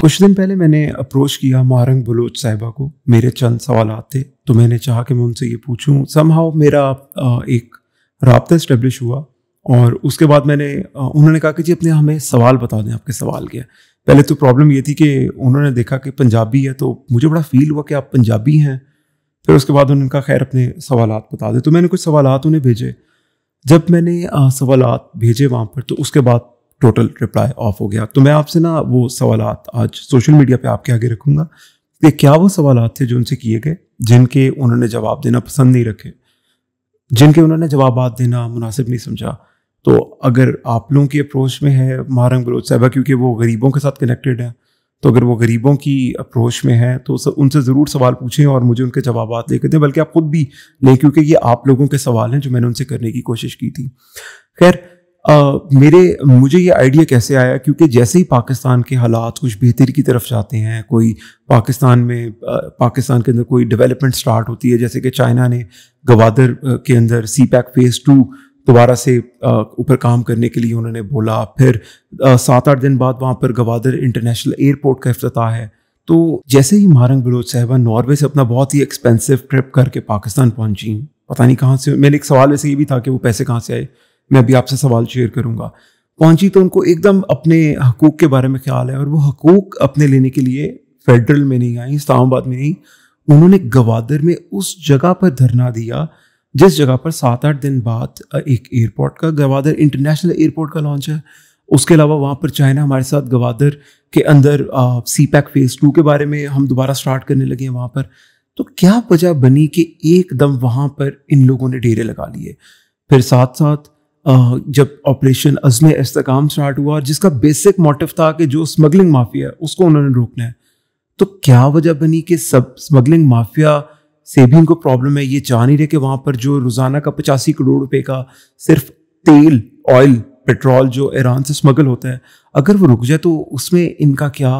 कुछ दिन पहले मैंने अप्रोच किया मारंग बलोच साहिबा को मेरे चंद सवाल थे तो मैंने चाहा कि मैं उनसे ये पूछूं समहाउ मेरा एक रबता इस्टेब्लिश हुआ और उसके बाद मैंने उन्होंने कहा कि जी अपने हमें सवाल बता दें आपके सवाल क्या पहले तो प्रॉब्लम ये थी कि उन्होंने देखा कि पंजाबी है तो मुझे बड़ा फील हुआ कि आप पंजाबी हैं फिर उसके बाद उन्होंने कहा खैर अपने सवाल बता दें तो मैंने कुछ सवाल उन्हें भेजे जब मैंने सवाल भेजे वहाँ पर तो उसके बाद टोटल रिप्लाई ऑफ हो गया तो मैं आपसे ना वो सवाल आज सोशल मीडिया पे आपके आगे रखूँगा कि क्या वो सवाल थे जो उनसे किए गए जिनके उन्होंने जवाब देना पसंद नहीं रखे जिनके उन्होंने जवाब देना मुनासिब नहीं समझा तो अगर आप लोगों की अप्रोच में है महारंग बलोच साहबा क्योंकि वो गरीबों के साथ कनेक्टेड हैं तो अगर वो गरीबों की अप्रोच में है तो उनसे ज़रूर सवाल पूछें और मुझे उनके जवाब लेकर दें बल्कि आप खुद भी लें क्योंकि ये आप लोगों के सवाल हैं जो मैंने उनसे करने की कोशिश की थी खैर मेरे मुझे ये आइडिया कैसे आया क्योंकि जैसे ही पाकिस्तान के हालात कुछ बेहतरी की तरफ जाते हैं कोई पाकिस्तान में पाकिस्तान के अंदर कोई डेवलपमेंट स्टार्ट होती है जैसे कि चाइना ने गवादर के अंदर सी पैक फेज़ टू दोबारा से ऊपर काम करने के लिए उन्होंने बोला फिर सात आठ दिन बाद वहाँ पर गवादर इंटरनेशनल एयरपोर्ट का अफ्ताह है तो जैसे ही मारंग बलोच साहबा नॉर्वे से अपना बहुत ही एक्सपेंसिव ट्रिप करके पाकिस्तान पहुँची पता नहीं कहाँ से मैंने एक सवाल वैसे ये भी था कि वो पैसे कहाँ से आए मैं भी आपसे सवाल शेयर करूँगा पहुंची तो उनको एकदम अपने हकूक के बारे में ख्याल है और वो हकूक अपने लेने के लिए फेडरल में नहीं आई इस्लामाबाद में नहीं उन्होंने गवादर में उस जगह पर धरना दिया जिस जगह पर सात आठ दिन बाद एक एयरपोर्ट का गवादर इंटरनेशनल एयरपोर्ट का लॉन्च है उसके अलावा वहाँ पर चाइना हमारे साथ गवादर के अंदर सी पैक फेज टू के बारे में हम दोबारा स्टार्ट करने लगे हैं वहाँ पर तो क्या वजह बनी कि एकदम वहाँ पर इन लोगों ने डेरे लगा लिए फिर साथ साथ जब ऑपरेशन अजल इसकाम स्टार्ट हुआ और जिसका बेसिक मोटिव था कि जो स्मगलिंग माफिया है उसको उन्होंने रोकना है तो क्या वजह बनी कि सब स्मगलिंग माफिया से भी इनको प्रॉब्लम है ये जान ही रहे कि वहाँ पर जो रोज़ाना का पचासी करोड़ रुपए का सिर्फ तेल ऑयल पेट्रोल जो ईरान से स्मगल होता है अगर वो रुक जाए तो उसमें इनका क्या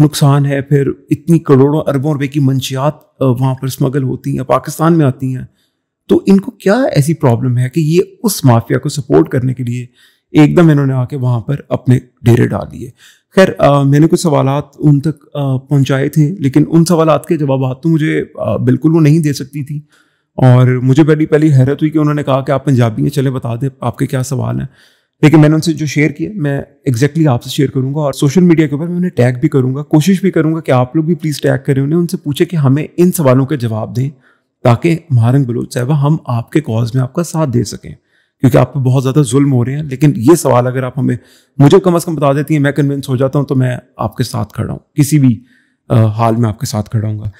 नुकसान है फिर इतनी करोड़ों अरबों रुपए की मंशियात वहाँ पर स्मगल होती हैं पाकिस्तान में आती हैं तो इनको क्या ऐसी प्रॉब्लम है कि ये उस माफिया को सपोर्ट करने के लिए एकदम इन्होंने आके वहाँ पर अपने डेरे डाल दिए खैर मैंने कुछ सवाल उन तक पहुँचाए थे लेकिन उन सवाल के जवाब तो मुझे आ, बिल्कुल वो नहीं दे सकती थी और मुझे पहली पहली हैरत हुई कि उन्होंने कहा कि आप पंजाबी हैं चले बता दें आपके क्या सवाल हैं लेकिन मैंने उनसे जो शेयर किया मैं एग्जैक्टली आपसे शेयर करूंगा और सोशल मीडिया के ऊपर मैं उन्हें टैग भी करूंगा कोशिश भी करूंगा कि आप लोग भी प्लीज़ टैग करें उन्हें उनसे पूछे कि हमें इन सवालों के जवाब दें ताकि महारंग बलोच साहबा हम आपके कॉज में आपका साथ दे सकें क्योंकि आप पर बहुत ज़्यादा जुल्म हो रहे हैं लेकिन ये सवाल अगर आप हमें मुझे कम अज़ कम बता देती हैं मैं कन्विंस हो जाता हूँ तो मैं आपके साथ खड़ा हूँ किसी भी आ, हाल में आपके साथ खड़ा हूँ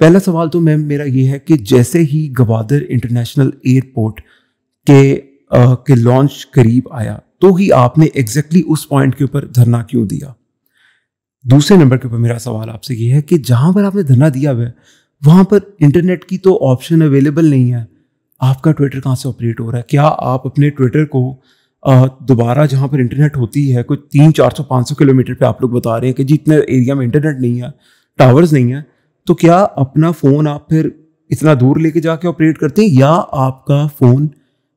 पहला सवाल तो मैम मेरा ये है कि जैसे ही गवादर इंटरनेशनल एयरपोर्ट के आ, के लॉन्च करीब आया तो ही आपने एग्जैक्टली exactly उस पॉइंट के ऊपर धरना क्यों दिया दूसरे नंबर के ऊपर मेरा सवाल आपसे ये है कि जहाँ पर आपने धरना दिया हुआ है वहाँ पर इंटरनेट की तो ऑप्शन अवेलेबल नहीं है आपका ट्विटर कहाँ से ऑपरेट हो रहा है क्या आप अपने ट्विटर को दोबारा जहाँ पर इंटरनेट होती है कोई तीन चार सौ पाँच सौ किलोमीटर पे आप लोग बता रहे हैं कि जी इतने एरिया में इंटरनेट नहीं है टावर्स नहीं है तो क्या अपना फ़ोन आप फिर इतना दूर लेके जाके ऑपरेट करते हैं या आपका फ़ोन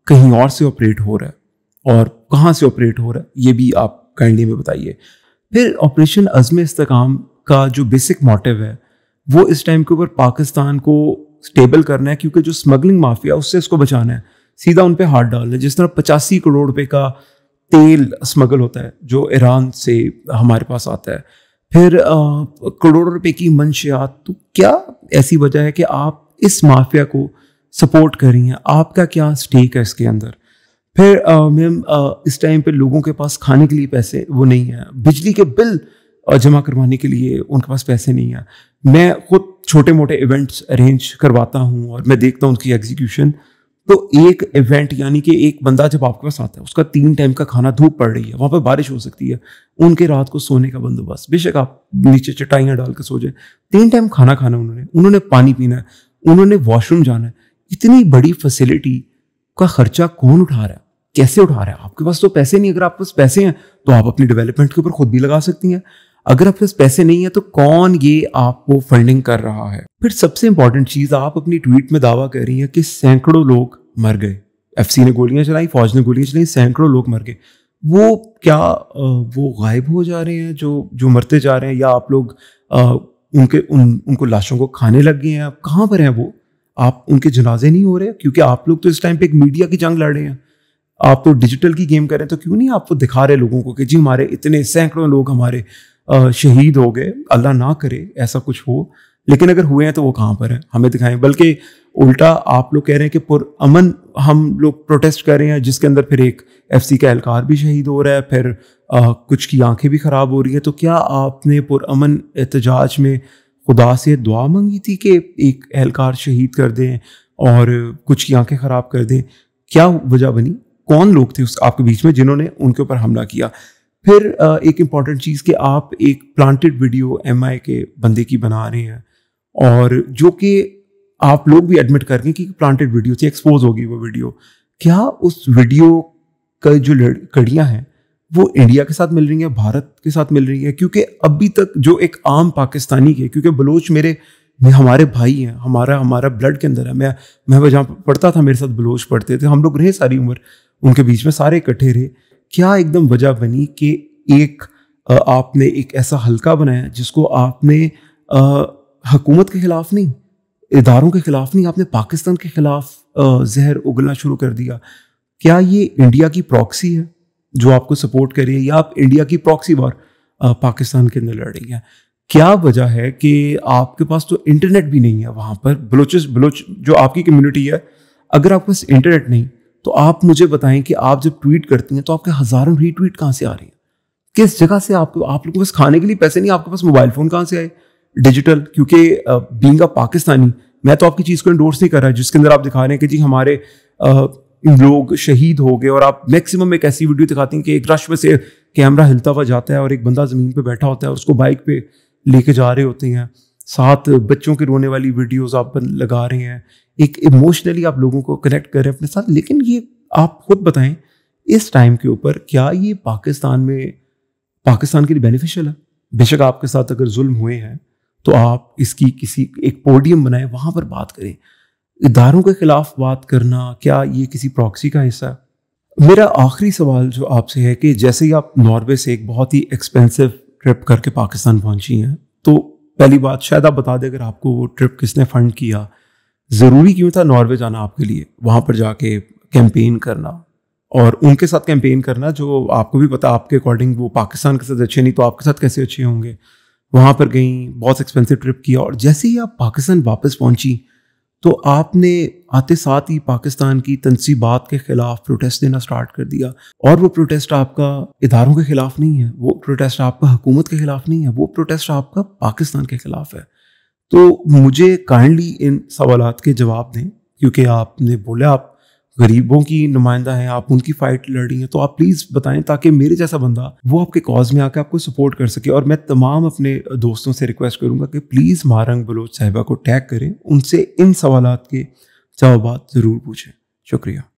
कहीं और से ऑपरेट हो रहा है और कहाँ से ऑपरेट हो रहा है ये भी आप काइंडली में बताइए फिर ऑपरेशन अज़म इसकाम का जो बेसिक मोटिव है वो इस टाइम के ऊपर पाकिस्तान को स्टेबल करना है क्योंकि जो स्मगलिंग माफिया उससे इसको बचाना है सीधा उन पर हाथ डालना है जिस तरह पचासी करोड़ रुपए का तेल स्मगल होता है जो ईरान से हमारे पास आता है फिर करोड़ों रुपए की मंशियात तो क्या ऐसी वजह है कि आप इस माफिया को सपोर्ट कर रही हैं आपका क्या स्टेक है इसके अंदर फिर मैम इस टाइम पे लोगों के पास खाने के लिए पैसे वो नहीं है बिजली के बिल जमा करवाने के लिए उनके पास पैसे नहीं हैं मैं खुद छोटे मोटे इवेंट्स अरेंज करवाता हूँ और मैं देखता हूँ उनकी एग्जीक्यूशन तो एक इवेंट यानी कि एक बंदा जब आपके पास आता है उसका तीन टाइम का खाना धूप पड़ रही है वहाँ पर बारिश हो सकती है उनके रात को सोने का बंदोबस्त बेशक आप नीचे चटाइयाँ डाल के सो जाए तीन टाइम खाना खाना उन्होंने उन्होंने पानी पीना है उन्होंने वॉशरूम जाना है इतनी बड़ी फैसिलिटी का खर्चा कौन उठा रहा है कैसे उठा रहा है आपके पास तो पैसे नहीं अगर आपके पास पैसे हैं तो आप अपनी डेवलपमेंट के ऊपर खुद भी लगा सकती हैं अगर आपके पास पैसे नहीं है तो कौन ये आपको फंडिंग कर रहा है फिर सबसे इंपॉर्टेंट चीज आप अपनी ट्वीट में दावा कर रही है कि सैकड़ों लोग मर गए एफ ने गोलियां चलाई फौज ने गोलियां चलाई सैकड़ों लोग मर गए वो क्या वो गायब हो जा रहे हैं जो जो मरते जा रहे हैं या आप लोग उनके उन उनको लाशों को खाने लग गए हैं आप कहाँ पर हैं वो आप उनके जनाजे नहीं हो रहे क्योंकि आप लोग तो इस टाइम पे एक मीडिया की जंग लड़ रहे हैं आप तो डिजिटल की गेम हैं तो क्यों नहीं आप वो दिखा रहे लोगों को कि जी हमारे इतने सैकड़ों लोग हमारे शहीद हो गए अल्लाह ना करे ऐसा कुछ हो लेकिन अगर हुए हैं तो वो कहाँ पर हैं हमें दिखाएं बल्कि उल्टा आप लोग कह रहे हैं कि अमन हम लोग प्रोटेस्ट कर रहे हैं जिसके अंदर फिर एक एफसी का एहलकार भी शहीद हो रहा है फिर आ, कुछ की आंखें भी ख़राब हो रही हैं तो क्या आपने अमन एहतजाज में खुदा से दुआ मांगी थी कि एक एहलकार शहीद कर दें और कुछ की आंखें ख़राब कर दें क्या वजह बनी कौन लोग थे उस आपके बीच में जिन्होंने उनके ऊपर हमला किया फिर एक इम्पॉर्टेंट चीज़ कि आप एक प्लांटेड वीडियो एम के बंदे की बना रहे हैं और जो कि आप लोग भी एडमिट करेंगे कि प्लांटेड वीडियो थी एक्सपोज होगी वो वीडियो क्या उस वीडियो का जो कड़ियाँ हैं वो इंडिया के साथ मिल रही हैं भारत के साथ मिल रही हैं क्योंकि अभी तक जो एक आम पाकिस्तानी के क्योंकि बलोच मेरे हमारे भाई हैं हमारा हमारा ब्लड के अंदर है मैं मैं जहाँ पढ़ता था मेरे साथ बलोच पढ़ते थे हम लोग रहे सारी उम्र उनके बीच में सारे इकट्ठे रहे क्या एकदम वजह बनी कि एक आपने एक ऐसा हलका बनाया जिसको आपने हकूमत के ख़िलाफ़ नहीं इदारों के ख़िलाफ़ नहीं आपने पाकिस्तान के ख़िलाफ़ जहर उगलना शुरू कर दिया क्या ये इंडिया की प्रॉक्सी है जो आपको सपोर्ट कर रही है या आप इंडिया की प्रॉक्सी बार पाकिस्तान के अंदर लड़ रही है क्या वजह है कि आपके पास तो इंटरनेट भी नहीं है वहाँ पर बलोचि बलोच जो आपकी कम्युनिटी है अगर आपके पास इंटरनेट नहीं तो आप मुझे बताएं कि आप जब ट्वीट करती हैं तो आपके हज़ारों रीट्वीट कहाँ से आ रही है किस जगह से आपको आप लोगों के पास खाने के लिए पैसे नहीं आपके पास मोबाइल फ़ोन कहाँ से आए डिजिटल क्योंकि बींग अ पाकिस्तानी मैं तो आपकी चीज़ को इंडोर्स नहीं कर रहा जिसके अंदर आप दिखा रहे हैं कि जी हमारे लोग शहीद हो गए और आप मैक्सिमम एक ऐसी वीडियो दिखाती हैं कि एक रश में से कैमरा हिलता हुआ जाता है और एक बंदा ज़मीन पर बैठा होता है और उसको बाइक पर लेके जा रहे होते हैं साथ बच्चों के रोने वाली वीडियोस आप लगा रहे हैं एक इमोशनली आप लोगों को कनेक्ट कर रहे हैं अपने साथ लेकिन ये आप खुद बताएं इस टाइम के ऊपर क्या ये पाकिस्तान में पाकिस्तान के लिए बेनिफिशियल है बेशक आपके साथ अगर जुल्म हुए हैं तो आप इसकी किसी एक पोडियम बनाएं वहाँ पर बात करें इदारों के खिलाफ बात करना क्या ये किसी प्रॉक्सी का हिस्सा है मेरा आखिरी सवाल जो आपसे है कि जैसे ही आप नॉर्वे से एक बहुत ही एक्सपेंसिव ट्रिप करके पाकिस्तान पहुंची हैं तो पहली बात शायद आप बता दें अगर आपको वो ट्रिप किसने फंड किया ज़रूरी क्यों था नॉर्वे जाना आपके लिए वहाँ पर जाके कैंपेन करना और उनके साथ कैंपेन करना जो आपको भी पता आपके अकॉर्डिंग वो पाकिस्तान के साथ अच्छे नहीं तो आपके साथ कैसे अच्छे होंगे वहाँ पर गई बहुत एक्सपेंसिव ट्रिप किया और जैसे ही आप पाकिस्तान वापस पहुँची तो आपने आते साथ ही पाकिस्तान की तनसीबात के खिलाफ प्रोटेस्ट देना स्टार्ट कर दिया और वो प्रोटेस्ट आपका इदारों के खिलाफ नहीं है वो प्रोटेस्ट आपका हुकूमत के खिलाफ नहीं है वो प्रोटेस्ट आपका पाकिस्तान के खिलाफ है तो मुझे काइंडली इन सवाल के जवाब दें क्योंकि आपने बोला आप गरीबों की नुमाइंदा हैं आप उनकी फाइट लड़ रही हैं तो आप प्लीज़ बताएं ताकि मेरे जैसा बंदा वो आपके कॉज में आकर आपको सपोर्ट कर सके और मैं तमाम अपने दोस्तों से रिक्वेस्ट करूँगा कि प्लीज़ मारंग बलोच साहिबा को टैग करें उनसे इन सवाल के जवाब ज़रूर पूछें शुक्रिया